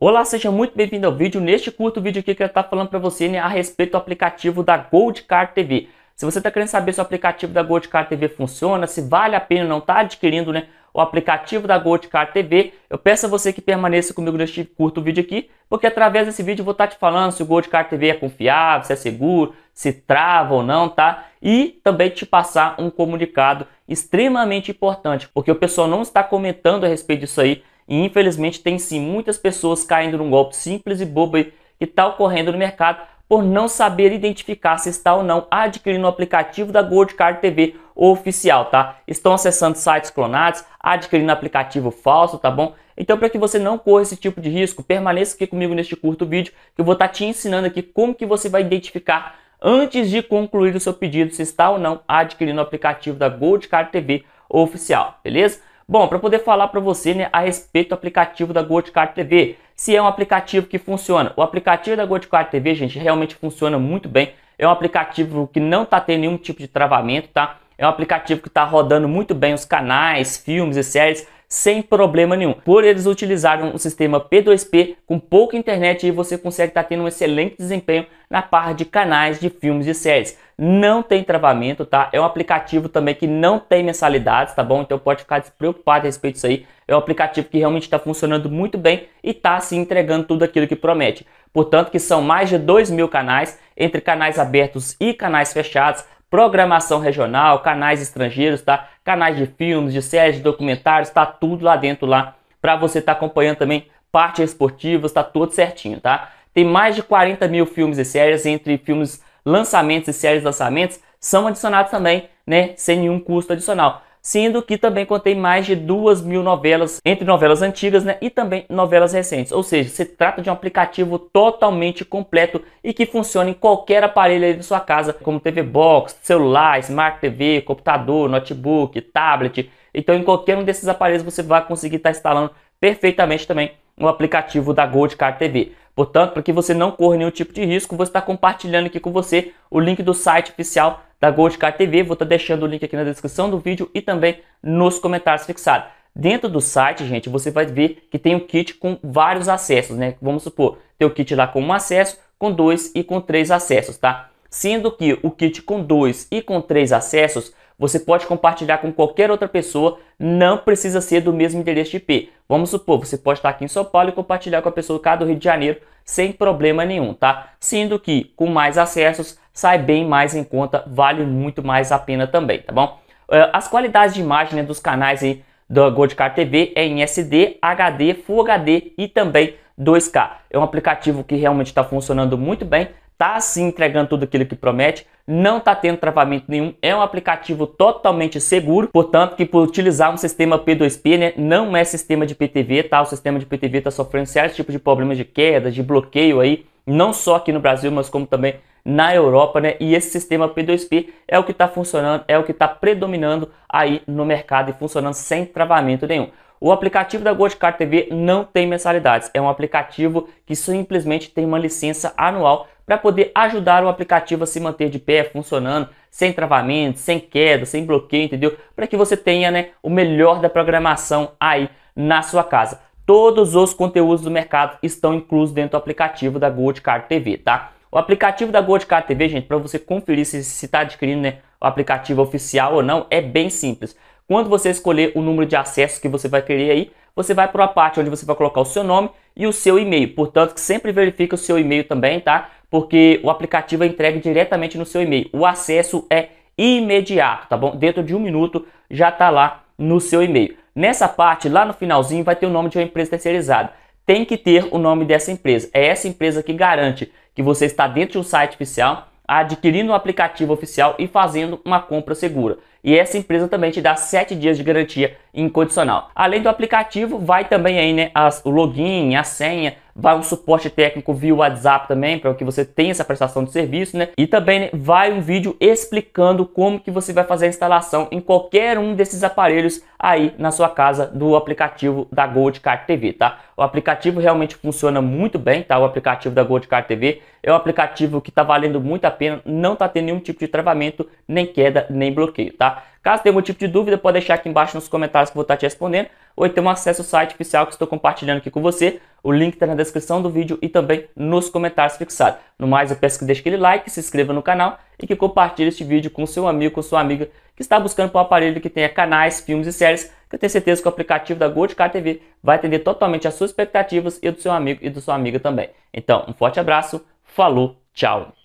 Olá, seja muito bem-vindo ao vídeo. Neste curto vídeo aqui que eu estar falando para você né, a respeito do aplicativo da Gold Card TV. Se você está querendo saber se o aplicativo da Gold Card TV funciona, se vale a pena não estar tá adquirindo né, o aplicativo da Gold Card TV, eu peço a você que permaneça comigo neste curto vídeo aqui, porque através desse vídeo eu vou estar tá te falando se o Gold Card TV é confiável, se é seguro, se trava ou não, tá? E também te passar um comunicado extremamente importante, porque o pessoal não está comentando a respeito disso aí e infelizmente tem sim muitas pessoas caindo num golpe simples e bobo que está ocorrendo no mercado por não saber identificar se está ou não adquirindo o aplicativo da Gold Card TV oficial, tá? Estão acessando sites clonados, adquirindo aplicativo falso, tá bom? Então, para que você não corra esse tipo de risco, permaneça aqui comigo neste curto vídeo que eu vou estar tá te ensinando aqui como que você vai identificar antes de concluir o seu pedido se está ou não adquirindo o aplicativo da Gold Card TV oficial, beleza? Bom, para poder falar para você né, a respeito do aplicativo da Goldcard TV, se é um aplicativo que funciona. O aplicativo da Goldcard TV, gente, realmente funciona muito bem. É um aplicativo que não está tendo nenhum tipo de travamento, tá? É um aplicativo que está rodando muito bem os canais, filmes e séries sem problema nenhum. Por eles utilizarem um sistema P2P com pouca internet e você consegue estar tá tendo um excelente desempenho na parte de canais de filmes e séries. Não tem travamento, tá? É um aplicativo também que não tem mensalidades, tá bom? Então pode ficar despreocupado a respeito disso aí. É um aplicativo que realmente está funcionando muito bem e está se entregando tudo aquilo que promete. Portanto, que são mais de 2 mil canais, entre canais abertos e canais fechados, programação regional, canais estrangeiros, tá? canais de filmes, de séries, de documentários, está tudo lá dentro lá para você estar tá acompanhando também parte esportiva, está tudo certinho, tá? Tem mais de 40 mil filmes e séries entre filmes lançamentos e séries lançamentos são adicionados também, né? Sem nenhum custo adicional sendo que também contém mais de duas mil novelas, entre novelas antigas né, e também novelas recentes. Ou seja, se trata de um aplicativo totalmente completo e que funciona em qualquer aparelho aí da sua casa, como TV Box, celular, Smart TV, computador, notebook, tablet. Então, em qualquer um desses aparelhos você vai conseguir estar tá instalando perfeitamente também o aplicativo da Gold Card TV. Portanto, para que você não corra nenhum tipo de risco, vou estar compartilhando aqui com você o link do site oficial da Gold Car TV. Vou estar deixando o link aqui na descrição do vídeo e também nos comentários fixados. Dentro do site, gente, você vai ver que tem um kit com vários acessos, né? Vamos supor, tem o kit lá com um acesso, com dois e com três acessos, tá? Sendo que o kit com dois e com três acessos você pode compartilhar com qualquer outra pessoa, não precisa ser do mesmo endereço de IP. Vamos supor, você pode estar aqui em São Paulo e compartilhar com a pessoa cá do Rio de Janeiro sem problema nenhum, tá? Sendo que com mais acessos sai bem mais em conta, vale muito mais a pena também, tá bom? Eh, as qualidades de imagem né, dos canais aí da Goldcard TV é em SD, HD, Full HD e também 2K. É um aplicativo que realmente está funcionando muito bem tá se entregando tudo aquilo que promete, não está tendo travamento nenhum, é um aplicativo totalmente seguro, portanto que por utilizar um sistema P2P, né, não é sistema de PTV, tá? O sistema de PTV está sofrendo certo tipo de problemas de queda, de bloqueio aí, não só aqui no Brasil, mas como também na Europa, né? E esse sistema P2P é o que está funcionando, é o que está predominando aí no mercado e funcionando sem travamento nenhum. O aplicativo da Goldcard TV não tem mensalidades, é um aplicativo que simplesmente tem uma licença anual para poder ajudar o aplicativo a se manter de pé, funcionando, sem travamento, sem queda, sem bloqueio, entendeu? Para que você tenha né, o melhor da programação aí na sua casa. Todos os conteúdos do mercado estão inclusos dentro do aplicativo da Goldcard TV, tá? O aplicativo da Goldcard TV, gente, para você conferir se está adquirindo né, o aplicativo oficial ou não, é bem simples. Quando você escolher o número de acessos que você vai querer aí, você vai para a parte onde você vai colocar o seu nome e o seu e-mail. Portanto, sempre verifique o seu e-mail também, tá? porque o aplicativo é entregue diretamente no seu e-mail. O acesso é imediato, tá bom? Dentro de um minuto já está lá no seu e-mail. Nessa parte, lá no finalzinho, vai ter o nome de uma empresa terceirizada. Tem que ter o nome dessa empresa. É essa empresa que garante que você está dentro de um site oficial, adquirindo um aplicativo oficial e fazendo uma compra segura. E essa empresa também te dá 7 dias de garantia incondicional. Além do aplicativo, vai também aí, né, as, o login, a senha, vai um suporte técnico via WhatsApp também, para que você tenha essa prestação de serviço, né? E também né, vai um vídeo explicando como que você vai fazer a instalação em qualquer um desses aparelhos aí na sua casa do aplicativo da Gold Car TV, tá? O aplicativo realmente funciona muito bem, tá? O aplicativo da Gold Car TV é um aplicativo que está valendo muito a pena, não está tendo nenhum tipo de travamento, nem queda, nem bloqueio, tá? Caso tenha algum tipo de dúvida, pode deixar aqui embaixo nos comentários que eu vou estar te respondendo, ou então acesse o site oficial que estou compartilhando aqui com você. O link está na descrição do vídeo e também nos comentários fixados. No mais, eu peço que deixe aquele like, se inscreva no canal e que compartilhe este vídeo com seu amigo, ou sua amiga que está buscando por um aparelho que tenha canais, filmes e séries, que eu tenho certeza que o aplicativo da Goldcar TV vai atender totalmente às suas expectativas e do seu amigo e da sua amiga também. Então, um forte abraço, falou, tchau!